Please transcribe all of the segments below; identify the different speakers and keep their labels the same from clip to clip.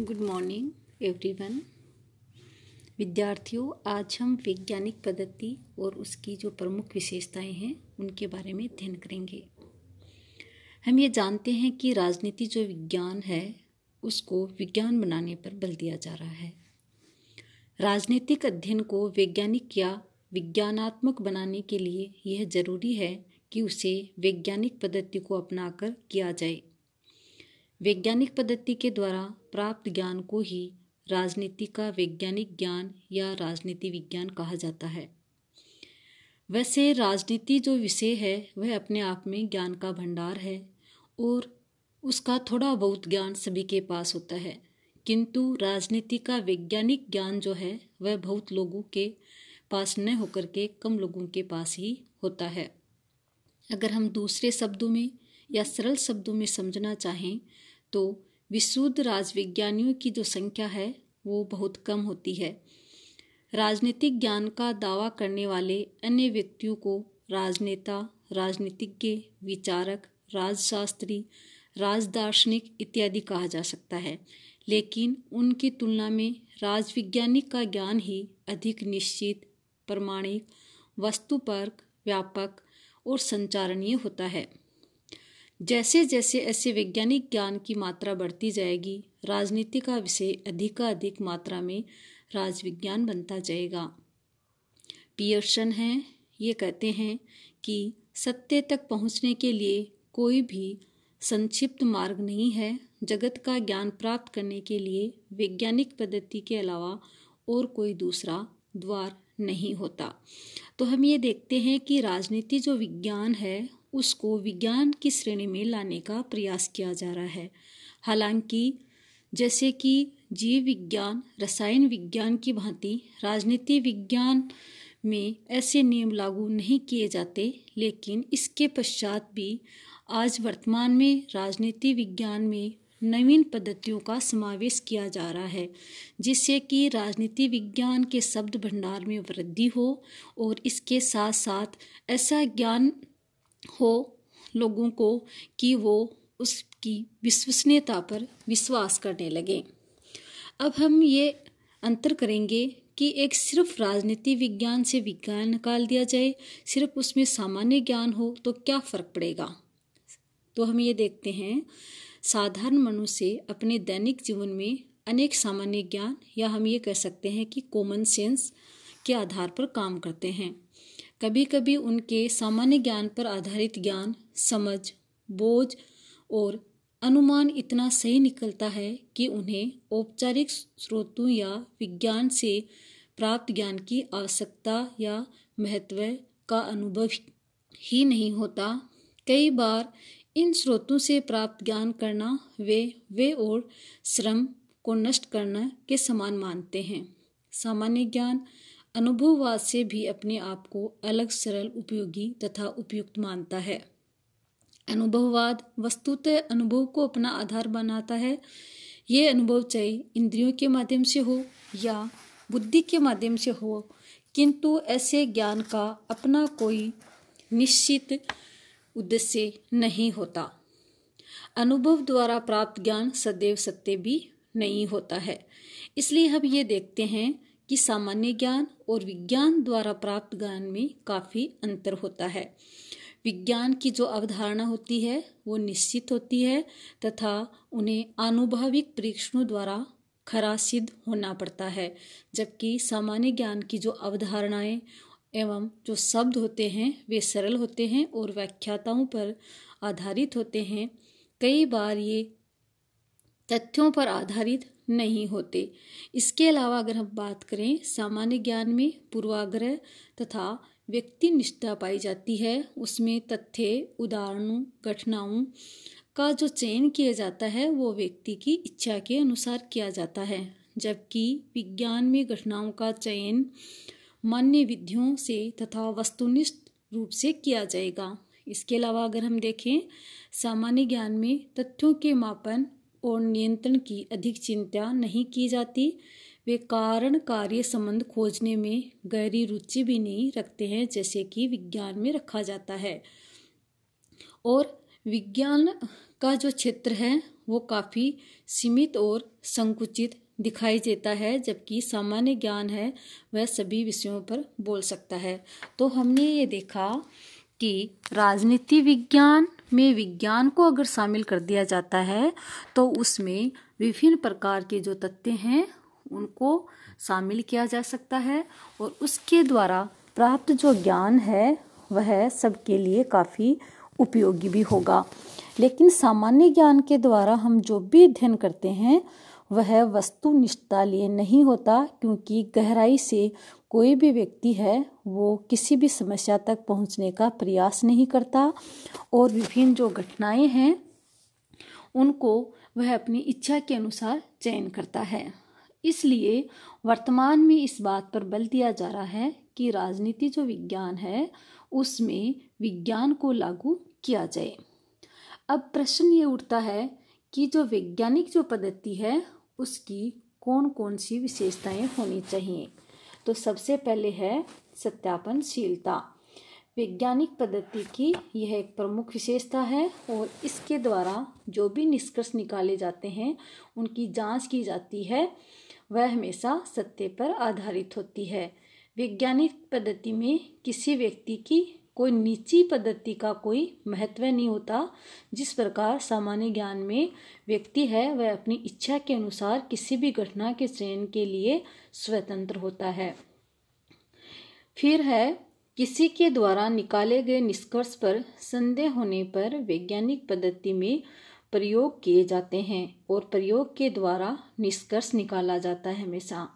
Speaker 1: good morning everyone विद्यार्थियों आज हम वैज्ञानिक पद्धति और उसकी जो प्रमुख विशेषताएं हैं उनके बारे में अध्ययन करेंगे हम ये जानते हैं कि राजनीति जो विज्ञान है उसको विज्ञान बनाने पर बल दिया जा रहा है राजनीतिक अध्ययन को वैज्ञानिक या विज्ञानात्मक बनाने के लिए यह जरूरी है कि उसे वैज्ञानिक पद्धति को अपनाकर किया जाए वैज्ञानिक पद्धति के द्वारा प्राप्त ज्ञान को ही राजनीति का वैज्ञानिक ज्ञान या राजनीति विज्ञान कहा जाता है वैसे राजनीति जो विषय है वह अपने आप में ज्ञान का भंडार है और उसका थोड़ा बहुत ज्ञान सभी के पास होता है किंतु राजनीति का वैज्ञानिक ज्ञान जो है वह बहुत लोगों के पास न होकर के कम लोगों के पास ही होता है अगर हम दूसरे शब्दों में या सरल शब्दों में समझना चाहें तो विशुद्ध राजविज्ञानियों की जो संख्या है वो बहुत कम होती है राजनीतिक ज्ञान का दावा करने वाले अन्य व्यक्तियों को राजनेता राजनीतिज्ञ विचारक राजशास्त्री राजदार्शनिक इत्यादि कहा जा सकता है लेकिन उनकी तुलना में राजविज्ञानिक का ज्ञान ही अधिक निश्चित प्रमाणिक वस्तुपरक व्यापक और संचारणीय होता है जैसे जैसे ऐसे वैज्ञानिक ज्ञान की मात्रा बढ़ती जाएगी राजनीति का विषय अधिकाधिक मात्रा में राजविज्ञान बनता जाएगा पियर्सन हैं ये कहते हैं कि सत्य तक पहुंचने के लिए कोई भी संक्षिप्त मार्ग नहीं है जगत का ज्ञान प्राप्त करने के लिए वैज्ञानिक पद्धति के अलावा और कोई दूसरा द्वार नहीं होता तो हम ये देखते हैं कि राजनीति जो विज्ञान है उसको विज्ञान की श्रेणी में लाने का प्रयास किया जा रहा है हालांकि जैसे कि जीव विज्ञान रसायन विज्ञान की भांति राजनीति विज्ञान में ऐसे नियम लागू नहीं किए जाते लेकिन इसके पश्चात भी आज वर्तमान में राजनीति विज्ञान में नवीन पद्धतियों का समावेश किया जा रहा है जिससे कि राजनीति विज्ञान के शब्द भंडार में वृद्धि हो और इसके साथ साथ ऐसा ज्ञान हो लोगों को कि वो उसकी विश्वसनीयता पर विश्वास करने लगें अब हम ये अंतर करेंगे कि एक सिर्फ राजनीति विज्ञान से विज्ञान निकाल दिया जाए सिर्फ उसमें सामान्य ज्ञान हो तो क्या फर्क पड़ेगा तो हम ये देखते हैं साधारण मनुष्य अपने दैनिक जीवन में अनेक सामान्य ज्ञान या हम ये कह सकते हैं कि कॉमन सेंस के आधार पर काम करते हैं कभी कभी उनके सामान्य ज्ञान पर आधारित ज्ञान समझ बोझ और अनुमान इतना सही निकलता है कि उन्हें औपचारिक स्रोतों या विज्ञान से प्राप्त ज्ञान की आवश्यकता या महत्व का अनुभव ही नहीं होता कई बार इन स्रोतों से प्राप्त ज्ञान करना वे वे और श्रम को नष्ट करना के समान मानते हैं सामान्य ज्ञान अनुभववाद से भी अपने आप को अलग सरल उपयोगी तथा उपयुक्त मानता है अनुभववाद वस्तुतः अनुभव को अपना आधार बनाता है ये अनुभव चाहे इंद्रियों के माध्यम से हो या बुद्धि के माध्यम से हो किंतु ऐसे ज्ञान का अपना कोई निश्चित उद्देश्य नहीं होता अनुभव द्वारा प्राप्त ज्ञान सदैव सत्य भी नहीं होता है इसलिए हम ये देखते हैं कि सामान्य ज्ञान और विज्ञान द्वारा प्राप्त ज्ञान में काफ़ी अंतर होता है विज्ञान की जो अवधारणा होती है वो निश्चित होती है तथा उन्हें आनुभाविक परीक्षणों द्वारा खरा सिद्ध होना पड़ता है जबकि सामान्य ज्ञान की जो अवधारणाएं एवं जो शब्द होते हैं वे सरल होते हैं और व्याख्याताओं पर आधारित होते हैं कई बार ये तथ्यों पर आधारित नहीं होते इसके अलावा अगर हम बात करें सामान्य ज्ञान में पूर्वाग्रह तथा व्यक्ति निष्ठा पाई जाती है उसमें तथ्य उदाहरणों घटनाओं का जो चयन किया जाता है वो व्यक्ति की इच्छा के अनुसार किया जाता है जबकि विज्ञान में घटनाओं का चयन मान्य विधियों से तथा वस्तुनिष्ठ रूप से किया जाएगा इसके अलावा अगर हम देखें सामान्य ज्ञान में तथ्यों के मापन और नियंत्रण की अधिक चिंता नहीं की जाती वे कारण कार्य संबंध खोजने में गहरी रुचि भी नहीं रखते हैं जैसे कि विज्ञान में रखा जाता है और विज्ञान का जो क्षेत्र है वो काफ़ी सीमित और संकुचित दिखाई देता है जबकि सामान्य ज्ञान है वह सभी विषयों पर बोल सकता है तो हमने ये देखा कि राजनीति विज्ञान में विज्ञान को अगर शामिल कर दिया जाता है तो उसमें विभिन्न प्रकार के जो तथ्य हैं उनको शामिल किया जा सकता है और उसके द्वारा प्राप्त जो ज्ञान है वह सबके लिए काफ़ी उपयोगी भी होगा लेकिन सामान्य ज्ञान के द्वारा हम जो भी अध्ययन करते हैं वह वस्तुनिष्ठता लिए नहीं होता क्योंकि गहराई से कोई भी व्यक्ति है वो किसी भी समस्या तक पहुंचने का प्रयास नहीं करता और विभिन्न जो घटनाएं हैं उनको वह अपनी इच्छा के अनुसार चयन करता है इसलिए वर्तमान में इस बात पर बल दिया जा रहा है कि राजनीति जो विज्ञान है उसमें विज्ञान को लागू किया जाए अब प्रश्न ये उठता है कि जो वैज्ञानिक जो पद्धति है उसकी कौन कौन सी विशेषताएं होनी चाहिए तो सबसे पहले है सत्यापनशीलता वैज्ञानिक पद्धति की यह एक प्रमुख विशेषता है और इसके द्वारा जो भी निष्कर्ष निकाले जाते हैं उनकी जांच की जाती है वह हमेशा सत्य पर आधारित होती है वैज्ञानिक पद्धति में किसी व्यक्ति की कोई निची पद्धति का कोई महत्व नहीं होता जिस प्रकार सामान्य ज्ञान में व्यक्ति है वह अपनी इच्छा के अनुसार किसी भी घटना के चयन के लिए स्वतंत्र होता है फिर है किसी के द्वारा निकाले गए निष्कर्ष पर संदेह होने पर वैज्ञानिक पद्धति में प्रयोग किए जाते हैं और प्रयोग के द्वारा निष्कर्ष निकाला जाता है हमेशा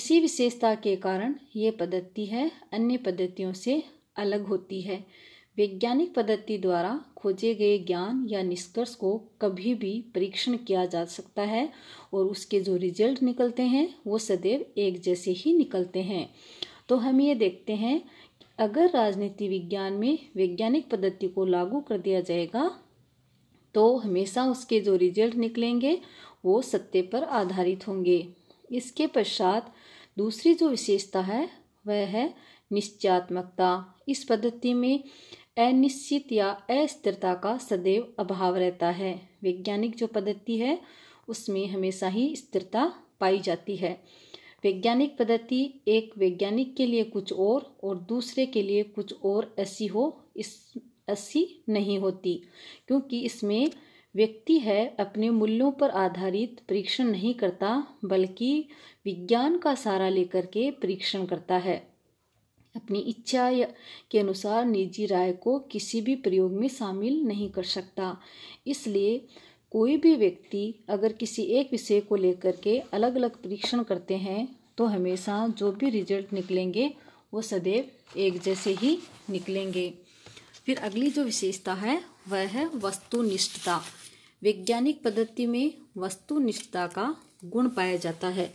Speaker 1: इसी विशेषता के कारण ये पद्धति है अन्य पद्धतियों से अलग होती है वैज्ञानिक पद्धति द्वारा खोजे गए ज्ञान या निष्कर्ष को कभी भी परीक्षण किया जा सकता है और उसके जो रिजल्ट निकलते हैं वो सदैव एक जैसे ही निकलते हैं तो हम ये देखते हैं अगर राजनीति विज्ञान में वैज्ञानिक पद्धति को लागू कर दिया जाएगा तो हमेशा उसके जो रिजल्ट निकलेंगे वो सत्य पर आधारित होंगे इसके पश्चात दूसरी जो विशेषता है वह है निश्चयात्मकता इस पद्धति में अनिश्चित या अस्थिरता का सदैव अभाव रहता है वैज्ञानिक जो पद्धति है उसमें हमेशा ही स्थिरता पाई जाती है वैज्ञानिक पद्धति एक वैज्ञानिक के लिए कुछ और और दूसरे के लिए कुछ और ऐसी हो इस ऐसी नहीं होती क्योंकि इसमें व्यक्ति है अपने मूल्यों पर आधारित परीक्षण नहीं करता बल्कि विज्ञान का सहारा लेकर के परीक्षण करता है अपनी इच्छा के अनुसार निजी राय को किसी भी प्रयोग में शामिल नहीं कर सकता इसलिए कोई भी व्यक्ति अगर किसी एक विषय को लेकर के अलग अलग परीक्षण करते हैं तो हमेशा जो भी रिजल्ट निकलेंगे वो सदैव एक जैसे ही निकलेंगे फिर अगली जो विशेषता है वह है वस्तुनिष्ठता वैज्ञानिक पद्धति में वस्तुनिष्ठता का गुण पाया जाता है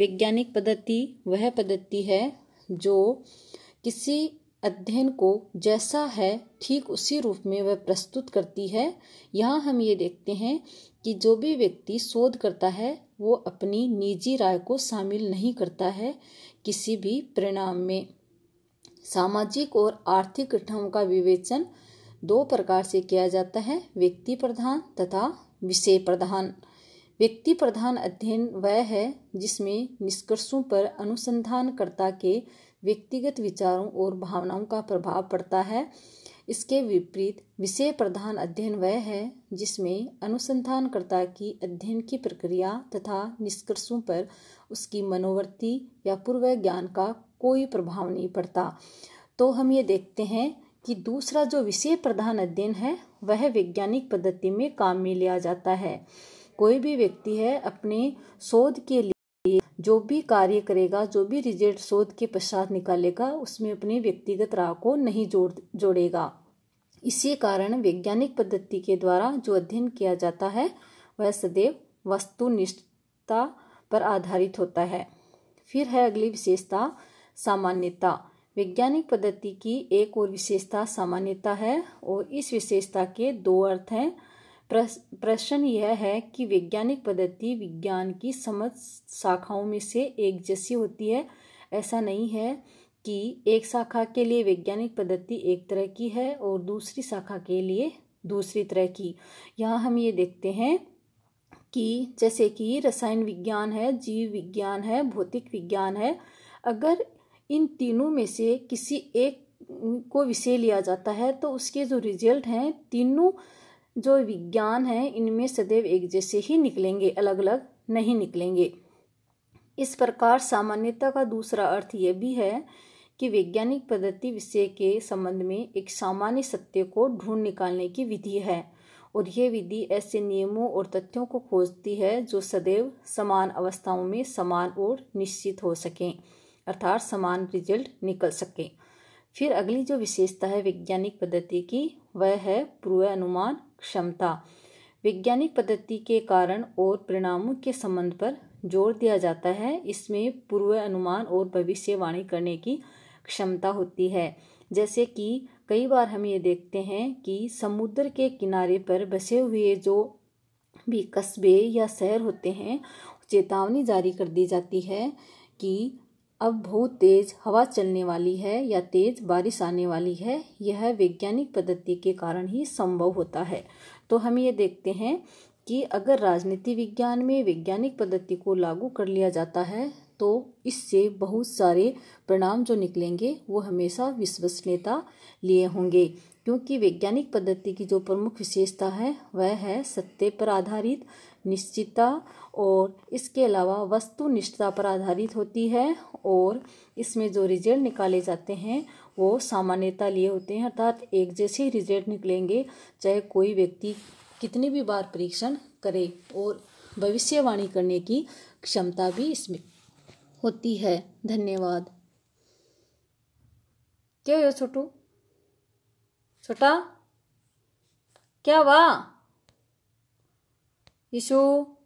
Speaker 1: वैज्ञानिक पद्धति वह पद्धति है जो किसी अध्ययन को जैसा है ठीक उसी रूप में वह प्रस्तुत करती है यहाँ हम ये देखते हैं कि जो भी व्यक्ति शोध करता है वो अपनी निजी राय को शामिल नहीं करता है किसी भी परिणाम में सामाजिक और आर्थिक घटनाओं का विवेचन दो प्रकार से किया जाता है व्यक्ति प्रधान तथा विषय प्रधान व्यक्ति प्रधान अध्ययन वह है जिसमें निष्कर्षों पर अनुसंधानकर्ता के व्यक्तिगत विचारों और भावनाओं का प्रभाव पड़ता है इसके विपरीत विषय प्रधान अध्ययन वह है जिसमें अनुसंधानकर्ता की अध्ययन की प्रक्रिया तथा निष्कर्षों पर उसकी मनोवृत्ति या पूर्व ज्ञान का कोई प्रभाव नहीं पड़ता तो हम ये देखते हैं कि दूसरा जो विषय प्रधान अध्ययन है वह वैज्ञानिक पद्धति में काम में लिया जाता है कोई भी व्यक्ति है अपने शोध के लिए जो भी कार्य करेगा जो भी रिजल्ट शोध के पश्चात निकालेगा उसमें अपने व्यक्तिगत राह को नहीं जोड़ जोड़ेगा इसी कारण वैज्ञानिक पद्धति के द्वारा जो अध्ययन किया जाता है वह सदैव वस्तुनिष्ठता पर आधारित होता है फिर है अगली विशेषता सामान्यता वैज्ञानिक पद्धति की एक और विशेषता सामान्यता है और इस विशेषता के दो अर्थ हैं प्रश्न यह है कि वैज्ञानिक पद्धति विज्ञान की समझ शाखाओं में से एक जैसी होती है ऐसा नहीं है कि एक शाखा के लिए वैज्ञानिक पद्धति एक तरह की है और दूसरी शाखा के लिए दूसरी तरह की यहाँ हम ये देखते हैं कि जैसे कि रसायन विज्ञान है जीव विज्ञान है भौतिक विज्ञान है अगर इन तीनों में से किसी एक को विषय लिया जाता है तो उसके जो रिजल्ट हैं तीनों जो विज्ञान है इनमें सदैव एक जैसे ही निकलेंगे अलग अलग नहीं निकलेंगे इस प्रकार सामान्यता का दूसरा अर्थ यह भी है कि वैज्ञानिक पद्धति विषय के संबंध में एक सामान्य सत्य को ढूंढ निकालने की विधि है और यह विधि ऐसे नियमों और तथ्यों को खोजती है जो सदैव समान अवस्थाओं में समान और निश्चित हो सकें अर्थात समान रिजल्ट निकल सकें फिर अगली जो विशेषता है वैज्ञानिक पद्धति की वह है पूर्वानुमान क्षमता वैज्ञानिक पद्धति के कारण और परिणामों के संबंध पर जोर दिया जाता है इसमें पूर्व अनुमान और भविष्यवाणी करने की क्षमता होती है जैसे कि कई बार हम ये देखते हैं कि समुद्र के किनारे पर बसे हुए जो भी कस्बे या शहर होते हैं चेतावनी जारी कर दी जाती है कि अब बहुत तेज हवा चलने वाली है या तेज बारिश आने वाली है यह वैज्ञानिक पद्धति के कारण ही संभव होता है तो हम ये देखते हैं कि अगर राजनीति विज्ञान में वैज्ञानिक पद्धति को लागू कर लिया जाता है तो इससे बहुत सारे परिणाम जो निकलेंगे वो हमेशा विश्वसनीयता लिए होंगे क्योंकि वैज्ञानिक पद्धति की जो प्रमुख विशेषता है वह है सत्य पर आधारित निश्चितता और इसके अलावा वस्तुनिष्ठता पर आधारित होती है और इसमें जो रिजल्ट निकाले जाते हैं वो सामान्यता लिए होते हैं अर्थात एक जैसे ही रिजल्ट निकलेंगे चाहे कोई व्यक्ति कितनी भी बार परीक्षण करे और भविष्यवाणी करने की क्षमता भी इसमें होती है धन्यवाद क्या है छोटू छोटा क्या हुआ यीशु